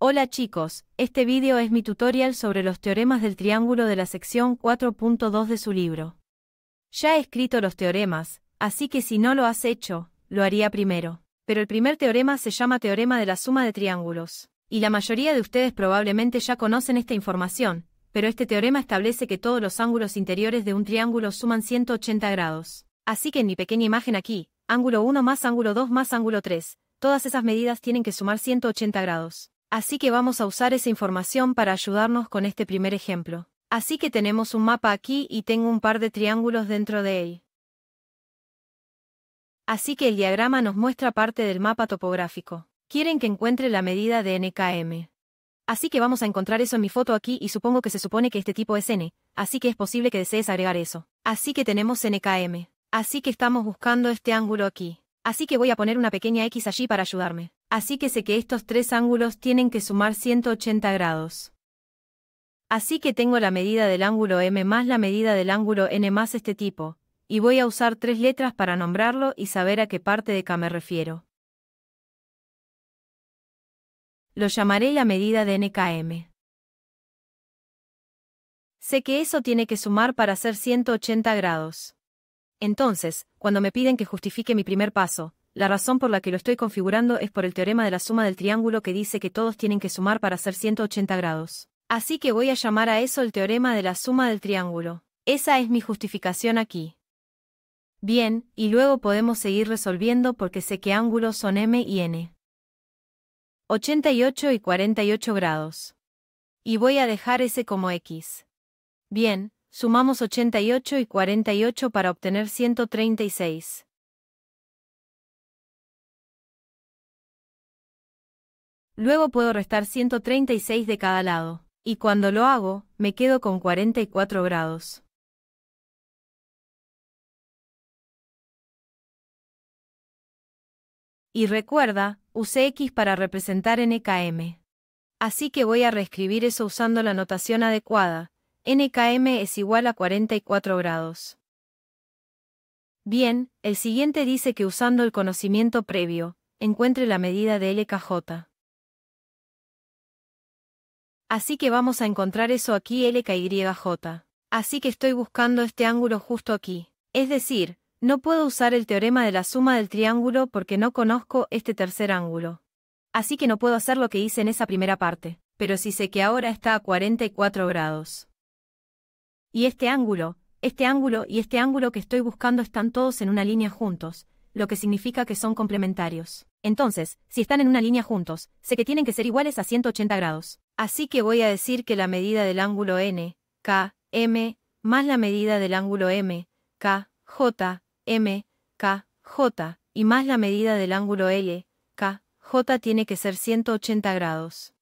Hola chicos, este vídeo es mi tutorial sobre los teoremas del triángulo de la sección 4.2 de su libro. Ya he escrito los teoremas, así que si no lo has hecho, lo haría primero. Pero el primer teorema se llama teorema de la suma de triángulos. Y la mayoría de ustedes probablemente ya conocen esta información, pero este teorema establece que todos los ángulos interiores de un triángulo suman 180 grados. Así que en mi pequeña imagen aquí, ángulo 1 más ángulo 2 más ángulo 3, todas esas medidas tienen que sumar 180 grados. Así que vamos a usar esa información para ayudarnos con este primer ejemplo. Así que tenemos un mapa aquí y tengo un par de triángulos dentro de él. Así que el diagrama nos muestra parte del mapa topográfico. Quieren que encuentre la medida de NKM. Así que vamos a encontrar eso en mi foto aquí y supongo que se supone que este tipo es N, así que es posible que desees agregar eso. Así que tenemos NKM. Así que estamos buscando este ángulo aquí. Así que voy a poner una pequeña X allí para ayudarme así que sé que estos tres ángulos tienen que sumar 180 grados. Así que tengo la medida del ángulo M más la medida del ángulo N más este tipo, y voy a usar tres letras para nombrarlo y saber a qué parte de K me refiero. Lo llamaré la medida de NKM. Sé que eso tiene que sumar para hacer 180 grados. Entonces, cuando me piden que justifique mi primer paso, la razón por la que lo estoy configurando es por el teorema de la suma del triángulo que dice que todos tienen que sumar para hacer 180 grados. Así que voy a llamar a eso el teorema de la suma del triángulo. Esa es mi justificación aquí. Bien, y luego podemos seguir resolviendo porque sé que ángulos son m y n. 88 y 48 grados. Y voy a dejar ese como x. Bien, sumamos 88 y 48 para obtener 136. Luego puedo restar 136 de cada lado, y cuando lo hago, me quedo con 44 grados. Y recuerda, usé X para representar NKM. Así que voy a reescribir eso usando la notación adecuada. NKM es igual a 44 grados. Bien, el siguiente dice que usando el conocimiento previo, encuentre la medida de LKJ. Así que vamos a encontrar eso aquí LKYJ. Así que estoy buscando este ángulo justo aquí. Es decir, no puedo usar el teorema de la suma del triángulo porque no conozco este tercer ángulo. Así que no puedo hacer lo que hice en esa primera parte, pero sí sé que ahora está a 44 grados. Y este ángulo, este ángulo y este ángulo que estoy buscando están todos en una línea juntos, lo que significa que son complementarios. Entonces, si están en una línea juntos, sé que tienen que ser iguales a 180 grados. Así que voy a decir que la medida del ángulo n, k, m, más la medida del ángulo m, k, j, m, k, j, y más la medida del ángulo l, k, j tiene que ser 180 grados.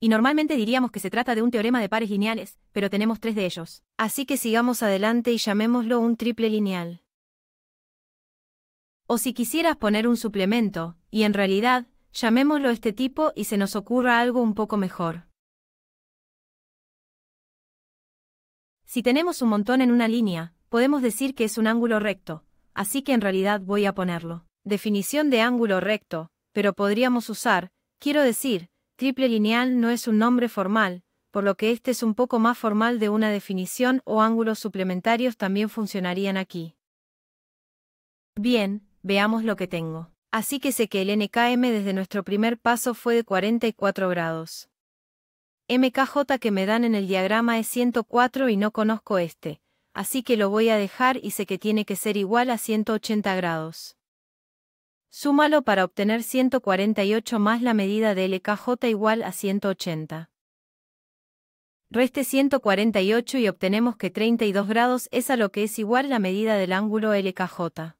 Y normalmente diríamos que se trata de un teorema de pares lineales, pero tenemos tres de ellos. Así que sigamos adelante y llamémoslo un triple lineal. O si quisieras poner un suplemento, y en realidad, llamémoslo este tipo y se nos ocurra algo un poco mejor. Si tenemos un montón en una línea, podemos decir que es un ángulo recto, así que en realidad voy a ponerlo. Definición de ángulo recto, pero podríamos usar, quiero decir, Triple lineal no es un nombre formal, por lo que este es un poco más formal de una definición o ángulos suplementarios también funcionarían aquí. Bien, veamos lo que tengo. Así que sé que el NKM desde nuestro primer paso fue de 44 grados. MKJ que me dan en el diagrama es 104 y no conozco este, así que lo voy a dejar y sé que tiene que ser igual a 180 grados. Súmalo para obtener 148 más la medida de LKJ igual a 180. Reste 148 y obtenemos que 32 grados es a lo que es igual la medida del ángulo LKJ.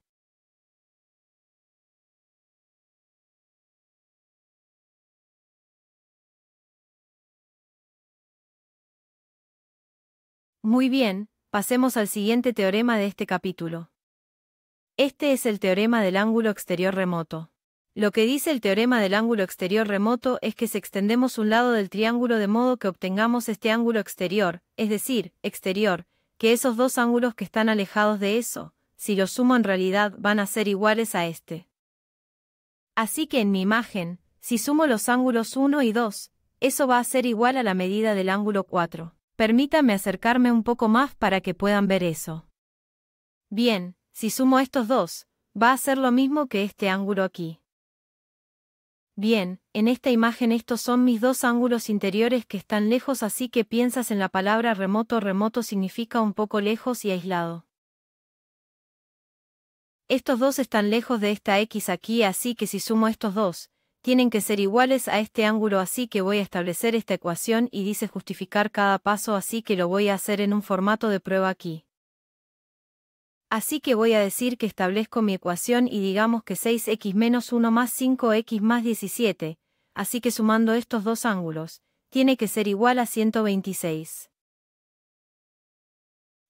Muy bien, pasemos al siguiente teorema de este capítulo. Este es el teorema del ángulo exterior remoto. Lo que dice el teorema del ángulo exterior remoto es que si extendemos un lado del triángulo de modo que obtengamos este ángulo exterior, es decir, exterior, que esos dos ángulos que están alejados de eso, si los sumo en realidad van a ser iguales a este. Así que en mi imagen, si sumo los ángulos 1 y 2, eso va a ser igual a la medida del ángulo 4. Permítame acercarme un poco más para que puedan ver eso. Bien, si sumo estos dos, va a ser lo mismo que este ángulo aquí. Bien, en esta imagen estos son mis dos ángulos interiores que están lejos así que piensas en la palabra remoto. Remoto significa un poco lejos y aislado. Estos dos están lejos de esta x aquí así que si sumo estos dos, tienen que ser iguales a este ángulo así que voy a establecer esta ecuación y dice justificar cada paso así que lo voy a hacer en un formato de prueba aquí. Así que voy a decir que establezco mi ecuación y digamos que 6x menos 1 más 5x más 17, así que sumando estos dos ángulos, tiene que ser igual a 126.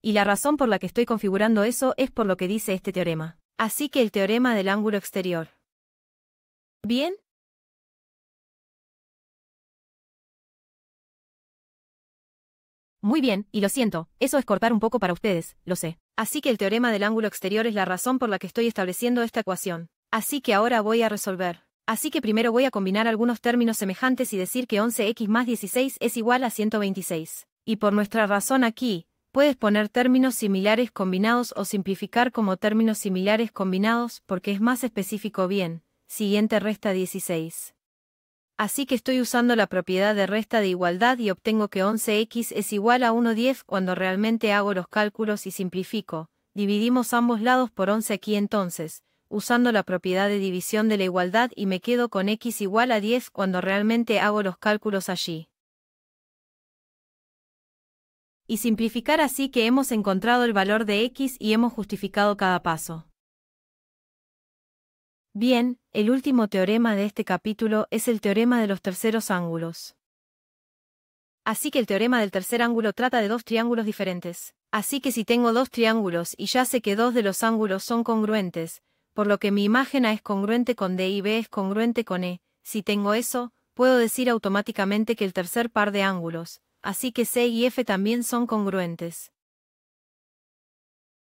Y la razón por la que estoy configurando eso es por lo que dice este teorema. Así que el teorema del ángulo exterior. ¿Bien? Muy bien, y lo siento, eso es cortar un poco para ustedes, lo sé. Así que el teorema del ángulo exterior es la razón por la que estoy estableciendo esta ecuación. Así que ahora voy a resolver. Así que primero voy a combinar algunos términos semejantes y decir que 11x más 16 es igual a 126. Y por nuestra razón aquí, puedes poner términos similares combinados o simplificar como términos similares combinados porque es más específico bien. Siguiente resta 16. Así que estoy usando la propiedad de resta de igualdad y obtengo que 11x es igual a 1,10 cuando realmente hago los cálculos y simplifico. Dividimos ambos lados por 11 aquí entonces, usando la propiedad de división de la igualdad y me quedo con x igual a 10 cuando realmente hago los cálculos allí. Y simplificar así que hemos encontrado el valor de x y hemos justificado cada paso. Bien, el último teorema de este capítulo es el teorema de los terceros ángulos. Así que el teorema del tercer ángulo trata de dos triángulos diferentes. Así que si tengo dos triángulos y ya sé que dos de los ángulos son congruentes, por lo que mi imagen A es congruente con D y B es congruente con E, si tengo eso, puedo decir automáticamente que el tercer par de ángulos, así que C y F también son congruentes.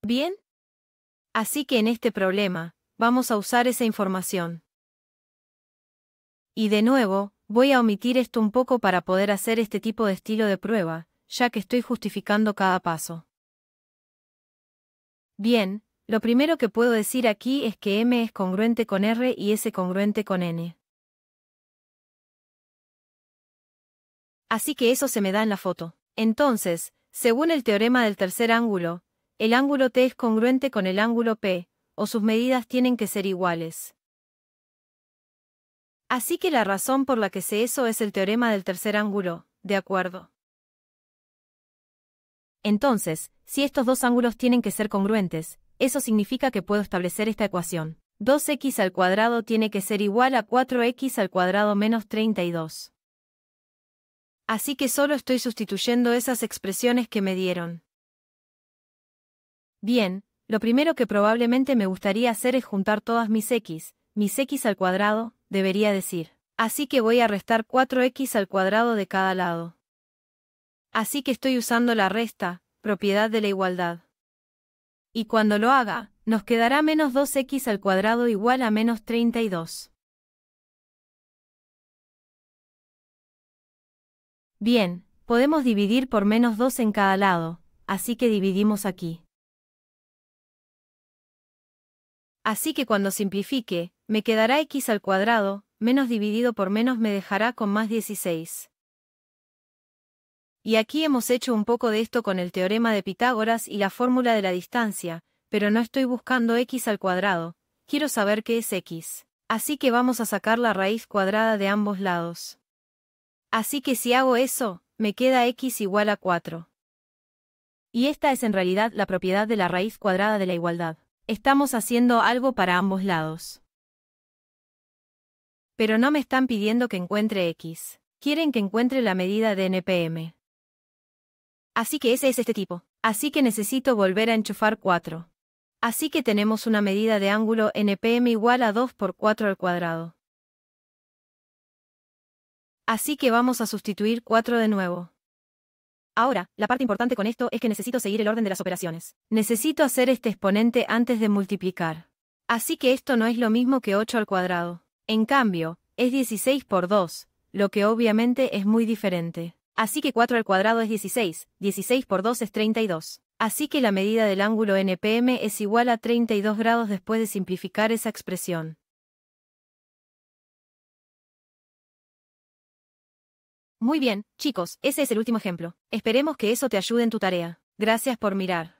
¿Bien? Así que en este problema, vamos a usar esa información. Y de nuevo, voy a omitir esto un poco para poder hacer este tipo de estilo de prueba, ya que estoy justificando cada paso. Bien, lo primero que puedo decir aquí es que M es congruente con R y S congruente con N. Así que eso se me da en la foto. Entonces, según el teorema del tercer ángulo, el ángulo T es congruente con el ángulo P, o sus medidas tienen que ser iguales. Así que la razón por la que sé eso es el teorema del tercer ángulo, ¿de acuerdo? Entonces, si estos dos ángulos tienen que ser congruentes, eso significa que puedo establecer esta ecuación. 2x al cuadrado tiene que ser igual a 4x al cuadrado menos 32. Así que solo estoy sustituyendo esas expresiones que me dieron. Bien, lo primero que probablemente me gustaría hacer es juntar todas mis x, mis x al cuadrado, debería decir. Así que voy a restar 4x al cuadrado de cada lado. Así que estoy usando la resta, propiedad de la igualdad. Y cuando lo haga, nos quedará menos 2x al cuadrado igual a menos 32. Bien, podemos dividir por menos 2 en cada lado, así que dividimos aquí. Así que cuando simplifique, me quedará x al cuadrado, menos dividido por menos me dejará con más 16. Y aquí hemos hecho un poco de esto con el teorema de Pitágoras y la fórmula de la distancia, pero no estoy buscando x al cuadrado, quiero saber qué es x. Así que vamos a sacar la raíz cuadrada de ambos lados. Así que si hago eso, me queda x igual a 4. Y esta es en realidad la propiedad de la raíz cuadrada de la igualdad. Estamos haciendo algo para ambos lados. Pero no me están pidiendo que encuentre X. Quieren que encuentre la medida de NPM. Así que ese es este tipo. Así que necesito volver a enchufar 4. Así que tenemos una medida de ángulo NPM igual a 2 por 4 al cuadrado. Así que vamos a sustituir 4 de nuevo. Ahora, la parte importante con esto es que necesito seguir el orden de las operaciones. Necesito hacer este exponente antes de multiplicar. Así que esto no es lo mismo que 8 al cuadrado. En cambio, es 16 por 2, lo que obviamente es muy diferente. Así que 4 al cuadrado es 16, 16 por 2 es 32. Así que la medida del ángulo NPM es igual a 32 grados después de simplificar esa expresión. Muy bien, chicos, ese es el último ejemplo. Esperemos que eso te ayude en tu tarea. Gracias por mirar.